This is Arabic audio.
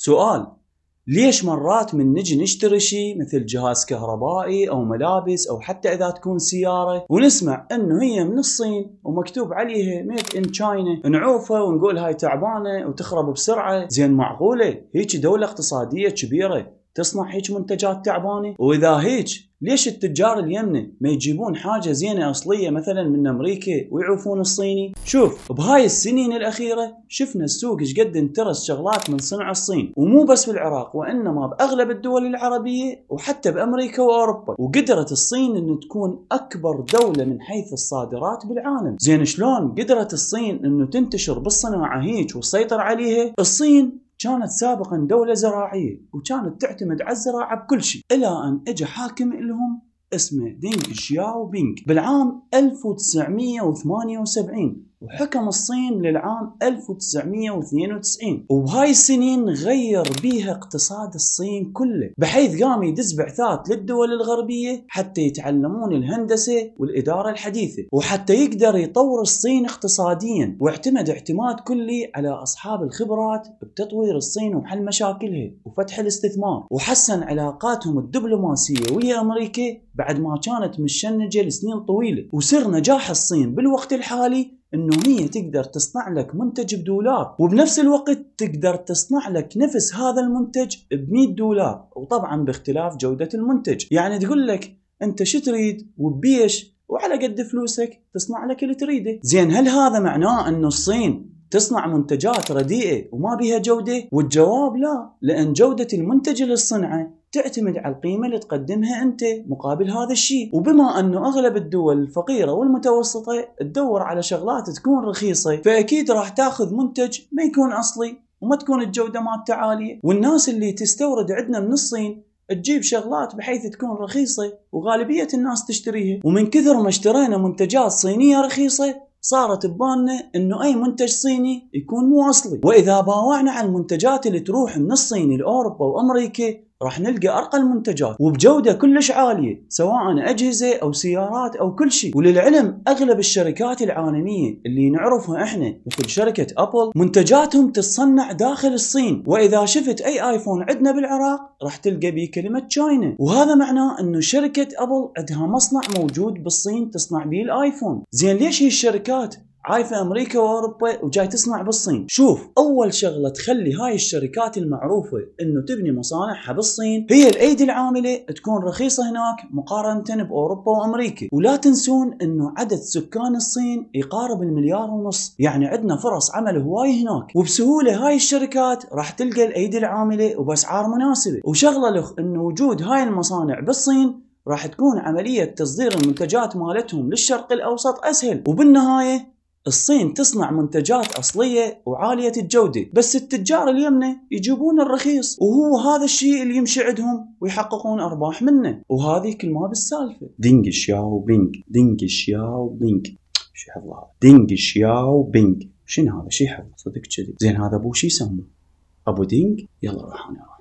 سؤال ليش مرات من نجي نشتري شيء مثل جهاز كهربائي او ملابس او حتى اذا تكون سياره ونسمع انه هي من الصين ومكتوب عليها ميد ان تشاينا نعوفه ونقول هاي تعبانه وتخرب بسرعه زين معقوله هيك دوله اقتصاديه كبيره تصنع هيك منتجات تعبانه واذا هيك ليش التجار اليمنى ما يجيبون حاجه زينه اصليه مثلا من امريكا ويعوفون الصيني شوف بهاي السنين الاخيره شفنا السوق شقد انترس شغلات من صنع الصين ومو بس بالعراق وانما باغلب الدول العربيه وحتى بامريكا واوروبا وقدرت الصين ان تكون اكبر دوله من حيث الصادرات بالعالم زين شلون قدرت الصين انه تنتشر بالصناعه هيك وتسيطر عليها الصين كانت سابقا دولة زراعية وكانت تعتمد على الزراعة بكل شيء إلى أن إجا حاكم لهم اسمه دينغ شياو بينغ بالعام 1978 وحكم الصين للعام 1992 وبهاي السنين غير بيها اقتصاد الصين كله بحيث قام يدز بعثات للدول الغربية حتى يتعلمون الهندسة والإدارة الحديثة وحتى يقدر يطور الصين اقتصاديا واعتمد اعتماد كلي على أصحاب الخبرات بتطوير الصين وحل مشاكلها وفتح الاستثمار وحسن علاقاتهم الدبلوماسية ويا أمريكا بعد ما كانت مشنجة لسنين طويلة وسر نجاح الصين بالوقت الحالي انه هي تقدر تصنع لك منتج بدولار وبنفس الوقت تقدر تصنع لك نفس هذا المنتج ب 100 دولار وطبعا باختلاف جودة المنتج يعني تقول لك انت شو تريد وبيش وعلى قد فلوسك تصنع لك اللي تريده زين هل هذا معناه انه الصين تصنع منتجات رديئة وما بها جودة والجواب لا لأن جودة المنتج اللي تعتمد على القيمة اللي تقدمها أنت مقابل هذا الشيء وبما أنه أغلب الدول الفقيرة والمتوسطة تدور على شغلات تكون رخيصة فأكيد راح تاخذ منتج ما يكون أصلي وما تكون الجودة مالته عالية والناس اللي تستورد عندنا من الصين تجيب شغلات بحيث تكون رخيصة وغالبية الناس تشتريها ومن كثر ما اشترينا منتجات صينية رخيصة صارت ببالنا انه اي منتج صيني يكون مو اصلي، واذا باوعنا على المنتجات اللي تروح من الصين لاوروبا وامريكا راح نلقى ارقى المنتجات وبجوده كلش عاليه سواء اجهزه او سيارات او كل شيء وللعلم اغلب الشركات العالميه اللي نعرفها احنا مثل شركه ابل منتجاتهم تتصنع داخل الصين واذا شفت اي ايفون عندنا بالعراق راح تلقى بيه كلمه تشاينا وهذا معناه انه شركه ابل عندها مصنع موجود بالصين تصنع بيه الايفون زين ليش هي الشركات عايفه امريكا واوروبا وجاي تصنع بالصين، شوف اول شغله تخلي هاي الشركات المعروفه انه تبني مصانعها بالصين هي الايدي العامله تكون رخيصه هناك مقارنه باوروبا وامريكا، ولا تنسون انه عدد سكان الصين يقارب المليار ونص، يعني عندنا فرص عمل هواي هناك، وبسهوله هاي الشركات راح تلقى الايدي العامله وباسعار مناسبه، وشغله لخ انه وجود هاي المصانع بالصين راح تكون عملية تصدير المنتجات مالتهم للشرق الأوسط أسهل وبالنهاية الصين تصنع منتجات أصلية وعالية الجودة بس التجار اليمنى يجيبون الرخيص وهو هذا الشيء اللي يمشي عندهم ويحققون أرباح منه وهذه كل ما بالسالفة دينج شياو بينج دينج شياو بينج شي حفظ هذا دينج شياو بينج شنو هذا شي حلو صدق كذي زين هذا ابو شي يسموه ابو دينج يلا روح انا